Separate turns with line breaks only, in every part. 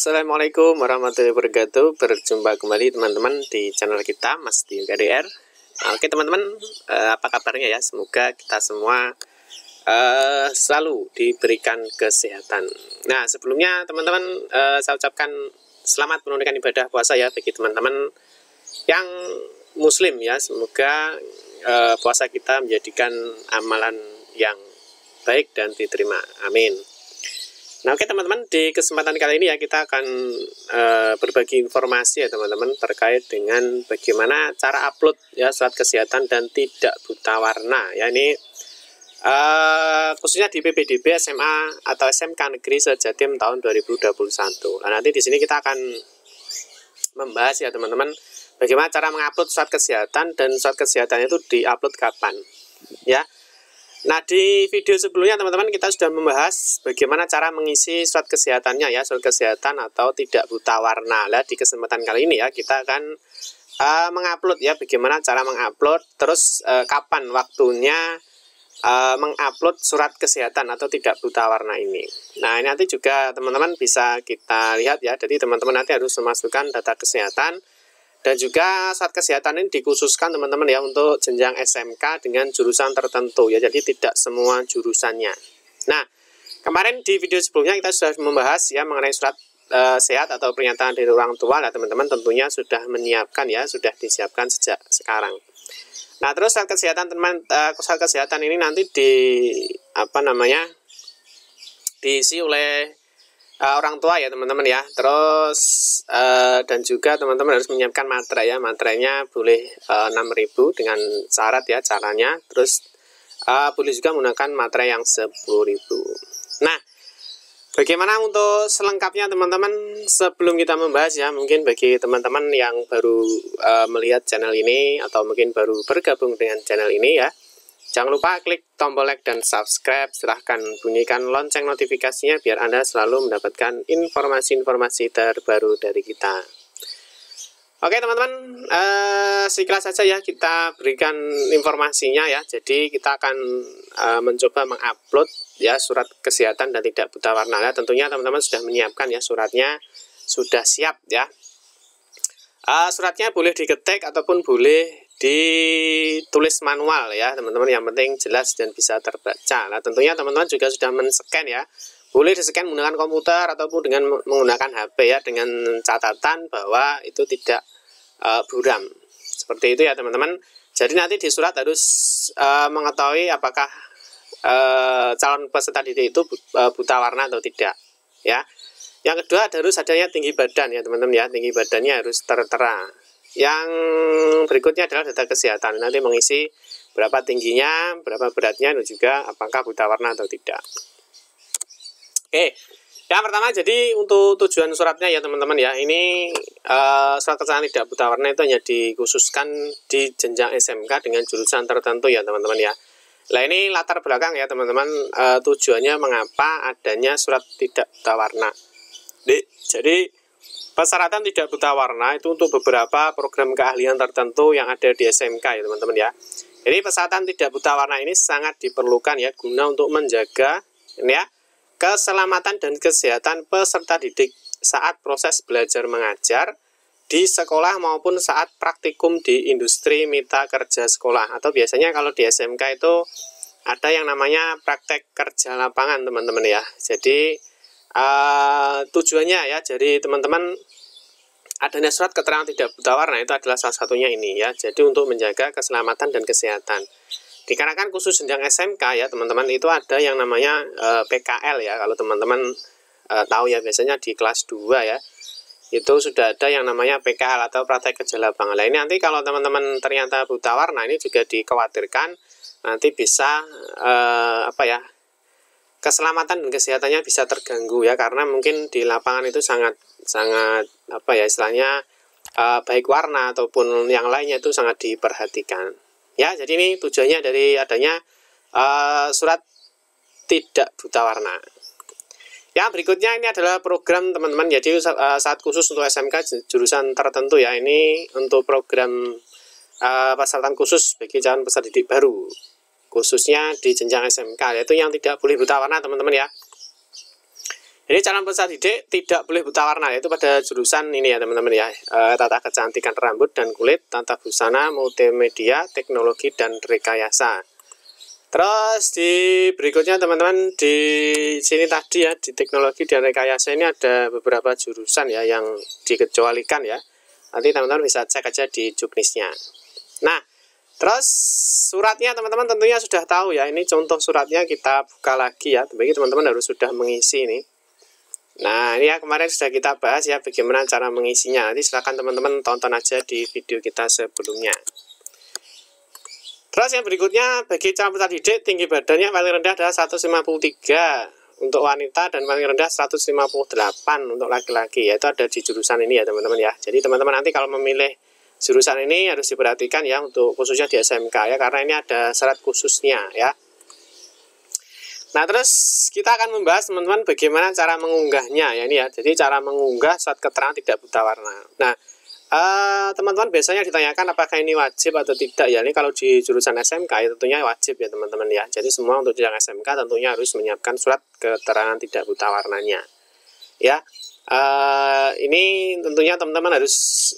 Assalamualaikum warahmatullahi wabarakatuh Berjumpa kembali teman-teman di channel kita Mas di KDR Oke teman-teman, eh, apa kabarnya ya Semoga kita semua uh, selalu diberikan kesehatan Nah sebelumnya teman-teman uh, saya ucapkan selamat menunaikan ibadah puasa ya Bagi teman-teman yang muslim ya Semoga uh, puasa kita menjadikan amalan yang baik dan diterima Amin Nah, oke teman-teman, di kesempatan kali ini ya kita akan uh, berbagi informasi ya teman-teman terkait dengan bagaimana cara upload ya surat kesehatan dan tidak buta warna. Ya ini uh, khususnya di PPDB SMA atau SMK Negeri Sejatim tahun 2021. Nah, nanti di sini kita akan membahas ya teman-teman bagaimana cara mengupload surat kesehatan dan surat kesehatan itu diupload kapan. Ya. Nah, di video sebelumnya teman-teman kita sudah membahas bagaimana cara mengisi surat kesehatannya ya, surat kesehatan atau tidak buta warna. Lah di kesempatan kali ini ya kita akan uh, mengupload ya bagaimana cara mengupload, terus uh, kapan waktunya uh, mengupload surat kesehatan atau tidak buta warna ini. Nah, ini nanti juga teman-teman bisa kita lihat ya. Jadi teman-teman nanti harus memasukkan data kesehatan dan juga saat kesehatan ini dikhususkan teman-teman ya untuk jenjang SMK dengan jurusan tertentu ya. Jadi tidak semua jurusannya. Nah, kemarin di video sebelumnya kita sudah membahas ya mengenai surat e, sehat atau pernyataan dari orang tua lah teman-teman tentunya sudah menyiapkan ya, sudah disiapkan sejak sekarang. Nah, terus saat kesehatan teman e, saat kesehatan ini nanti di apa namanya? diisi oleh uh, orang tua ya teman-teman ya. Terus uh, dan juga teman-teman harus menyiapkan materai ya. Materainya boleh uh, eh, 6.000 dengan syarat ya caranya. Terus uh, boleh juga menggunakan materai yang 10.000. Nah, Bagaimana untuk selengkapnya teman-teman sebelum kita membahas ya mungkin bagi teman-teman yang baru uh, melihat channel ini atau mungkin baru bergabung dengan channel ini ya Jangan lupa klik tombol like dan subscribe. Silahkan bunyikan lonceng notifikasinya biar Anda selalu mendapatkan informasi-informasi terbaru dari kita. Oke teman-teman, eh, sekilas saja ya kita berikan informasinya ya. Jadi kita akan eh, mencoba mengupload ya surat kesehatan dan tidak buta warna. Ya, tentunya teman-teman sudah menyiapkan ya suratnya sudah siap ya. Uh, suratnya boleh diketik ataupun boleh ditulis manual ya teman-teman yang penting jelas dan bisa terbaca nah tentunya teman-teman juga sudah men-scan ya boleh di-scan menggunakan komputer ataupun dengan menggunakan HP ya dengan catatan bahwa itu tidak uh, buram seperti itu ya teman-teman jadi nanti di surat harus uh, mengetahui apakah uh, calon peserta didik itu buta warna atau tidak ya yang kedua harus adanya tinggi badan ya teman-teman ya tinggi badannya harus tertera yang berikutnya adalah data kesehatan. Nanti mengisi berapa tingginya, berapa beratnya, dan juga apakah buta warna atau tidak. Oke, yang pertama jadi untuk tujuan suratnya ya teman-teman ya. Ini uh, surat keterangan tidak buta warna itu hanya dikhususkan di jenjang SMK dengan jurusan tertentu ya teman-teman ya. Nah ini latar belakang ya teman-teman uh, tujuannya mengapa adanya surat tidak buta warna. Jadi Persyaratan tidak buta warna itu untuk beberapa program keahlian tertentu yang ada di SMK ya teman-teman ya. Jadi persyaratan tidak buta warna ini sangat diperlukan ya guna untuk menjaga ini ya keselamatan dan kesehatan peserta didik saat proses belajar mengajar di sekolah maupun saat praktikum di industri mitra kerja sekolah atau biasanya kalau di SMK itu ada yang namanya praktek kerja lapangan teman-teman ya. Jadi uh, tujuannya ya jadi teman-teman adanya surat keterangan tidak buta warna itu adalah salah satunya ini ya jadi untuk menjaga keselamatan dan kesehatan dikarenakan khusus jenjang SMK ya teman-teman itu ada yang namanya uh, eh, PKL ya kalau teman-teman uh, tahu ya biasanya di kelas 2 ya itu sudah ada yang namanya PKL atau praktek gejala bangla Nah, ini nanti kalau teman-teman ternyata buta warna ini juga dikhawatirkan nanti bisa uh, apa ya keselamatan dan kesehatannya bisa terganggu ya karena mungkin di lapangan itu sangat sangat apa ya istilahnya uh, baik warna ataupun yang lainnya itu sangat diperhatikan ya jadi ini tujuannya dari adanya uh, surat tidak buta warna ya berikutnya ini adalah program teman-teman jadi uh, saat khusus untuk SMK jurusan tertentu ya ini untuk program uh, persyaratan khusus bagi calon peserta didik baru khususnya di jenjang SMK yaitu yang tidak boleh buta warna teman-teman ya jadi calon peserta didik tidak boleh buta warna yaitu pada jurusan ini ya teman-teman ya e, tata kecantikan rambut dan kulit tata busana multimedia teknologi dan rekayasa terus di berikutnya teman-teman di sini tadi ya di teknologi dan rekayasa ini ada beberapa jurusan ya yang dikecualikan ya nanti teman-teman bisa cek aja di juknisnya nah Terus suratnya teman-teman tentunya sudah tahu ya. Ini contoh suratnya kita buka lagi ya. Tapi teman-teman harus sudah mengisi ini. Nah ini ya kemarin sudah kita bahas ya bagaimana cara mengisinya. Nanti silahkan teman-teman tonton aja di video kita sebelumnya. Terus yang berikutnya bagi calon peserta didik tinggi badannya paling rendah adalah 153 untuk wanita dan paling rendah 158 untuk laki-laki. Yaitu ada di jurusan ini ya teman-teman ya. Jadi teman-teman nanti kalau memilih jurusan ini harus diperhatikan ya untuk khususnya di SMK ya karena ini ada syarat khususnya ya. Nah, terus kita akan membahas teman-teman bagaimana cara mengunggahnya ya ini ya. Jadi cara mengunggah surat keterangan tidak buta warna. Nah, eh, teman-teman uh, biasanya ditanyakan apakah ini wajib atau tidak ya. Ini kalau di jurusan SMK ya tentunya wajib ya teman-teman ya. Jadi semua untuk jurusan SMK tentunya harus menyiapkan surat keterangan tidak buta warnanya. Ya. Uh, ini tentunya teman-teman harus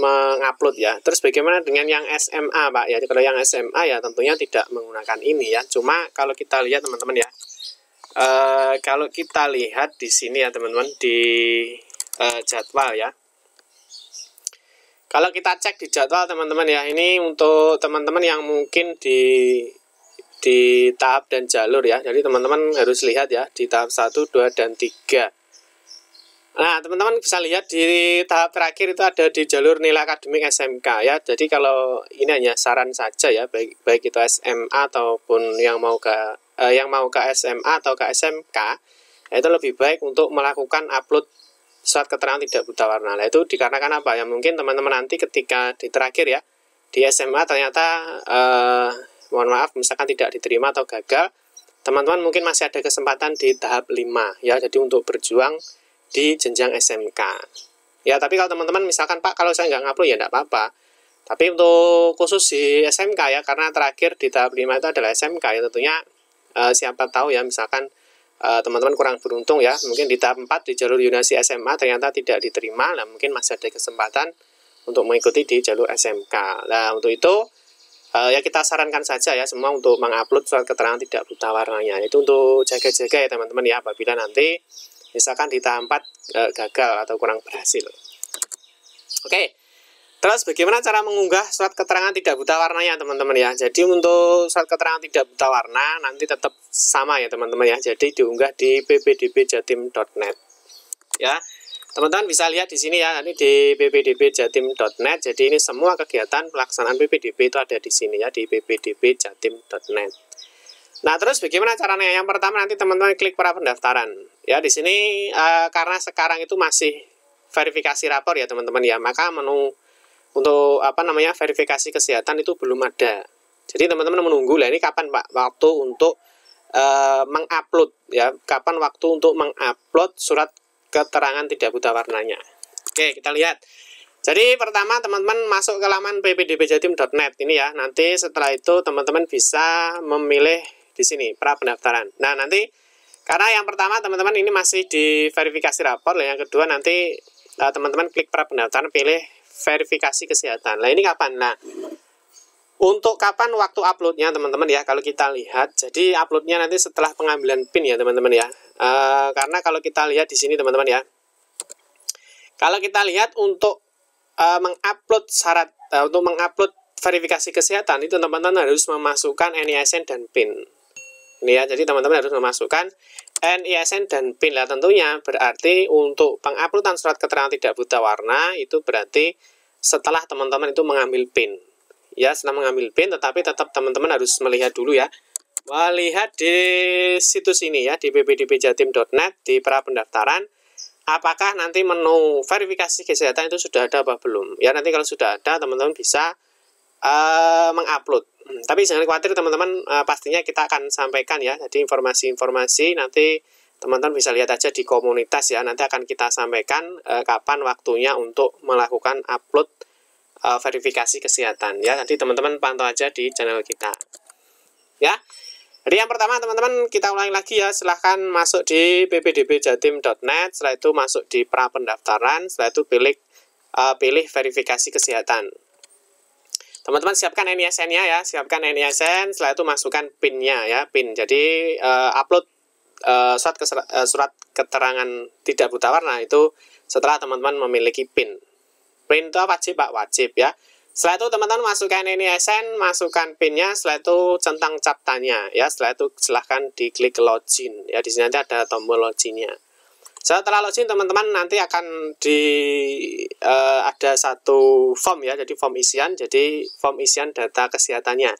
mengupload ya. Terus bagaimana dengan yang SMA, Pak? Ya, kalau yang SMA ya tentunya tidak menggunakan ini ya. Cuma kalau kita lihat teman-teman ya. Uh, kalau kita lihat di sini ya teman-teman di uh, jadwal ya. Kalau kita cek di jadwal teman-teman ya, ini untuk teman-teman yang mungkin di di tahap dan jalur ya. Jadi teman-teman harus lihat ya di tahap 1, 2 dan 3. Nah, teman-teman bisa lihat di tahap terakhir itu ada di jalur nilai akademik SMK ya. Jadi kalau ini hanya saran saja ya, baik baik itu SMA ataupun yang mau ke eh, yang mau ke SMA atau ke SMK, ya itu lebih baik untuk melakukan upload surat keterangan tidak buta warna. Nah, itu dikarenakan apa? Ya mungkin teman-teman nanti ketika di terakhir ya di SMA ternyata eh, mohon maaf misalkan tidak diterima atau gagal, teman-teman mungkin masih ada kesempatan di tahap 5 ya. Jadi untuk berjuang di jenjang SMK. Ya, tapi kalau teman-teman misalkan, Pak, kalau saya nggak ngupload ya nggak apa-apa. Tapi untuk khusus di SMK ya, karena terakhir di tahap 5 itu adalah SMK ya tentunya uh, siapa tahu ya misalkan eh, teman-teman kurang beruntung ya, mungkin di tahap 4 di jalur yunasi SMA ternyata tidak diterima, nah mungkin masih ada kesempatan untuk mengikuti di jalur SMK. Nah, untuk itu uh, ya kita sarankan saja ya semua untuk mengupload surat keterangan tidak buta warnanya. Itu untuk jaga-jaga ya teman-teman ya apabila nanti misalkan di tahap 4 e, eh, gagal atau kurang berhasil. Oke. Terus bagaimana cara mengunggah surat keterangan tidak buta warna ya teman-teman ya. Jadi untuk surat keterangan tidak buta warna nanti tetap sama ya teman-teman ya. Jadi diunggah di ppdbjatim.net. Ya. Teman-teman bisa lihat di sini ya, ini di ppdbjatim.net. Jadi ini semua kegiatan pelaksanaan PPDB itu ada di sini ya di ppdbjatim.net. Nah, terus bagaimana caranya? Yang pertama nanti teman-teman klik pra pendaftaran. Ya, di sini uh, karena sekarang itu masih verifikasi rapor ya teman-teman ya, maka menu untuk apa namanya verifikasi kesehatan itu belum ada. Jadi teman-teman menunggu lah ini kapan Pak waktu untuk uh, mengupload ya, kapan waktu untuk mengupload surat keterangan tidak buta warnanya. Oke, kita lihat. Jadi pertama teman-teman masuk ke laman ppdbjatim.net ini ya. Nanti setelah itu teman-teman bisa memilih di sini pra pendaftaran. Nah, nanti karena yang pertama teman-teman ini masih di verifikasi rapor, yang kedua nanti eh, teman-teman klik pra pendaftaran pilih verifikasi kesehatan. Nah, ini kapan? Nah, untuk kapan waktu uploadnya teman-teman ya kalau kita lihat jadi uploadnya nanti setelah pengambilan pin ya teman-teman ya e, karena kalau kita lihat di sini teman-teman ya kalau kita lihat untuk e, mengupload syarat e, untuk mengupload verifikasi kesehatan itu teman-teman harus memasukkan NISN dan pin ya jadi teman-teman harus memasukkan NISN dan PIN lah tentunya berarti untuk penguploadan surat keterangan tidak buta warna itu berarti setelah teman-teman itu mengambil PIN ya setelah mengambil PIN tetapi tetap teman-teman harus melihat dulu ya melihat di situs ini ya di bpdpjatim.net di pra pendaftaran apakah nanti menu verifikasi kesehatan itu sudah ada apa belum ya nanti kalau sudah ada teman-teman bisa uh, mengupload Hmm, tapi jangan khawatir teman-teman uh, pastinya kita akan sampaikan ya jadi informasi-informasi nanti teman-teman bisa lihat aja di komunitas ya nanti akan kita sampaikan uh, kapan waktunya untuk melakukan upload uh, verifikasi kesehatan ya nanti teman-teman pantau aja di channel kita ya jadi yang pertama teman-teman kita ulangi lagi ya silahkan masuk di ppdbjatim.net setelah itu masuk di pra pendaftaran setelah itu pilih uh, pilih verifikasi kesehatan Teman-teman siapkan NISN-nya ya, siapkan NISN, setelah itu masukkan PIN-nya ya, PIN. Jadi uh, upload uh, surat, uh, surat keterangan tidak buta warna itu setelah teman-teman memiliki PIN. PIN itu wajib Pak, wajib ya. Setelah itu teman-teman masukkan NISN, masukkan PIN-nya, setelah itu centang captanya ya. Setelah itu silahkan diklik login ya. Di sini nanti ada tombol login-nya. Setelah login teman-teman nanti akan di uh, ada satu form ya, jadi form isian, jadi form isian data kesehatannya.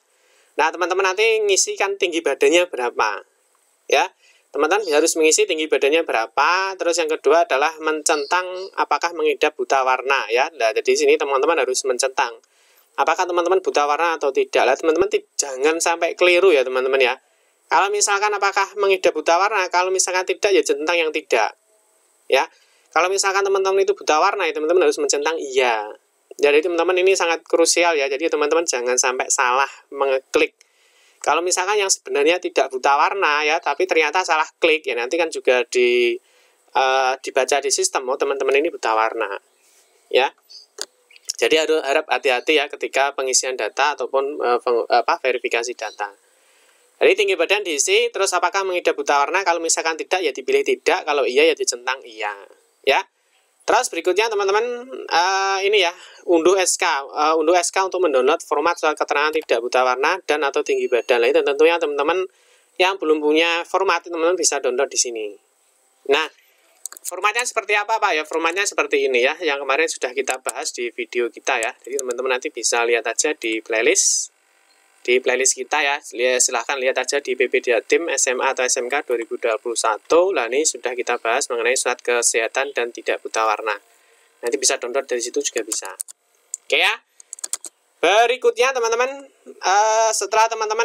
Nah, teman-teman nanti ngisikan tinggi badannya berapa. Ya. Teman-teman harus mengisi tinggi badannya berapa. Terus yang kedua adalah mencentang apakah mengidap buta warna ya. Nah, jadi di sini teman-teman harus mencentang. Apakah teman-teman buta warna atau tidak? Lah, teman-teman jangan sampai keliru ya, teman-teman ya. Kalau misalkan apakah mengidap buta warna, kalau misalkan tidak ya centang yang tidak ya kalau misalkan teman-teman itu buta warna ya teman-teman harus mencentang iya jadi teman-teman ini sangat krusial ya jadi teman-teman jangan sampai salah mengeklik kalau misalkan yang sebenarnya tidak buta warna ya tapi ternyata salah klik ya nanti kan juga di uh, dibaca di sistem oh teman-teman ini buta warna ya jadi harus harap hati-hati ya ketika pengisian data ataupun uh, peng, apa verifikasi data. Jadi tinggi badan diisi, terus apakah mengidap buta warna? Kalau misalkan tidak, ya dipilih tidak. Kalau iya, ya dicentang iya. Ya. Terus berikutnya teman-teman uh, ini ya unduh SK, uh, eh, unduh SK untuk mendownload format surat keterangan tidak buta warna dan atau tinggi badan. lain. Nah, itu tentunya teman-teman yang belum punya format teman-teman bisa download di sini. Nah, formatnya seperti apa Pak ya? Formatnya seperti ini ya, yang kemarin sudah kita bahas di video kita ya. Jadi teman-teman nanti bisa lihat aja di playlist di playlist kita ya. Silahkan lihat aja di PPD Tim SMA atau SMK 2021. Lah ini sudah kita bahas mengenai surat kesehatan dan tidak buta warna. Nanti bisa download dari situ juga bisa. Oke ya. Berikutnya teman-teman, uh, setelah teman-teman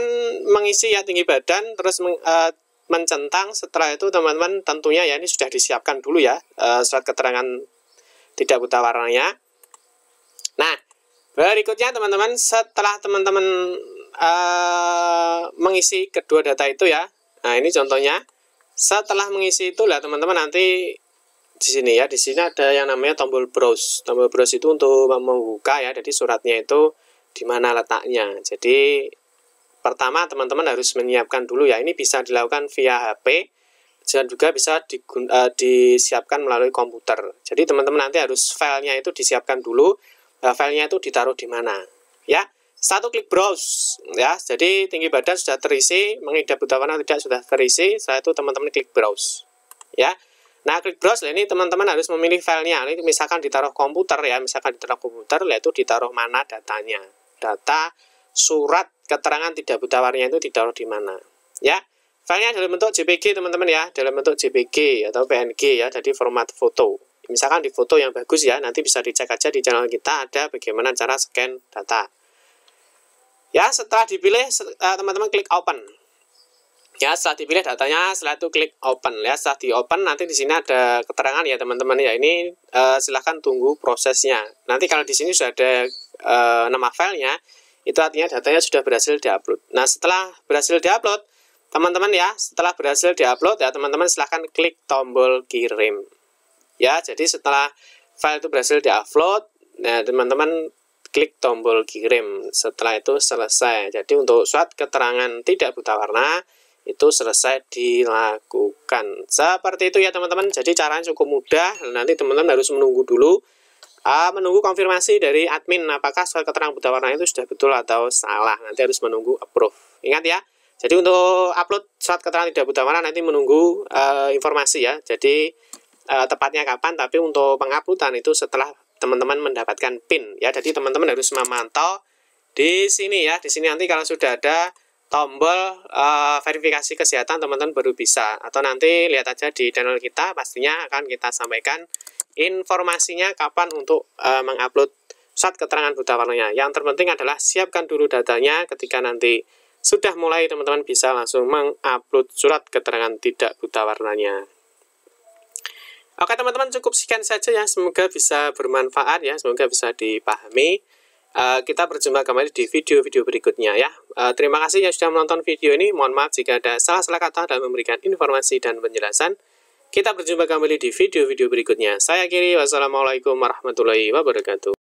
mengisi ya tinggi badan, terus meng, uh, mencentang, setelah itu teman-teman tentunya ya ini sudah disiapkan dulu ya uh, surat keterangan tidak buta warnanya. Nah, berikutnya teman-teman, setelah teman-teman Eh, mengisi kedua data itu ya. Nah, ini contohnya. Setelah mengisi itu lah teman-teman nanti di sini ya, di sini ada yang namanya tombol browse. Tombol browse itu untuk membuka ya, jadi suratnya itu di mana letaknya. Jadi pertama teman-teman harus menyiapkan dulu ya. Ini bisa dilakukan via HP dan juga bisa di, uh, eh, disiapkan melalui komputer. Jadi teman-teman nanti harus filenya itu disiapkan dulu. Uh, filenya itu ditaruh di mana, ya satu klik browse ya jadi tinggi badan sudah terisi mengidap buta warna tidak sudah terisi setelah itu teman-teman klik browse ya nah klik browse ini teman-teman harus memilih filenya ini misalkan ditaruh komputer ya misalkan ditaruh komputer yaitu ditaruh mana datanya data surat keterangan tidak buta warnanya itu ditaruh di mana ya filenya dalam bentuk JPG teman-teman ya dalam bentuk JPG atau PNG ya jadi format foto misalkan di foto yang bagus ya nanti bisa dicek aja di channel kita ada bagaimana cara scan data Ya, setelah dipilih eh, teman-teman klik open. Ya, setelah dipilih datanya, setelah itu klik open. Ya, setelah di open nanti di sini ada keterangan ya teman-teman ya. Ini uh, silahkan tunggu prosesnya. Nanti kalau di sini sudah ada uh, nama filenya, itu artinya datanya sudah berhasil diupload. Nah, setelah berhasil diupload, teman-teman ya, setelah berhasil diupload ya teman-teman silahkan klik tombol kirim. Ya, jadi setelah file itu berhasil diupload, nah teman-teman klik tombol kirim. Setelah itu selesai. Jadi untuk surat keterangan tidak buta warna itu selesai dilakukan. Seperti itu ya teman-teman. Jadi caranya cukup mudah. Nanti teman-teman harus menunggu dulu uh, menunggu konfirmasi dari admin apakah surat keterangan buta warna itu sudah betul atau salah. Nanti harus menunggu approve. Ingat ya. Jadi untuk upload surat keterangan tidak buta warna nanti menunggu uh, informasi ya. Jadi eh, tepatnya kapan tapi untuk penguploadan itu setelah teman-teman mendapatkan pin ya. Jadi teman-teman harus memantau di sini ya. Di sini nanti kalau sudah ada tombol uh, verifikasi kesehatan teman-teman baru bisa atau nanti lihat aja di channel kita pastinya akan kita sampaikan informasinya kapan untuk uh, mengupload surat keterangan buta warnanya. Yang terpenting adalah siapkan dulu datanya ketika nanti sudah mulai teman-teman bisa langsung mengupload surat keterangan tidak buta warnanya. Oke teman-teman cukup sekian saja ya. Semoga bisa bermanfaat ya. Semoga bisa dipahami. Eh, kita berjumpa kembali di video-video berikutnya ya. Eh, terima kasih yang sudah menonton video ini. Mohon maaf jika ada salah-salah kata dalam memberikan informasi dan penjelasan. Kita berjumpa kembali di video-video berikutnya. Saya Kiri, wassalamualaikum warahmatullahi wabarakatuh.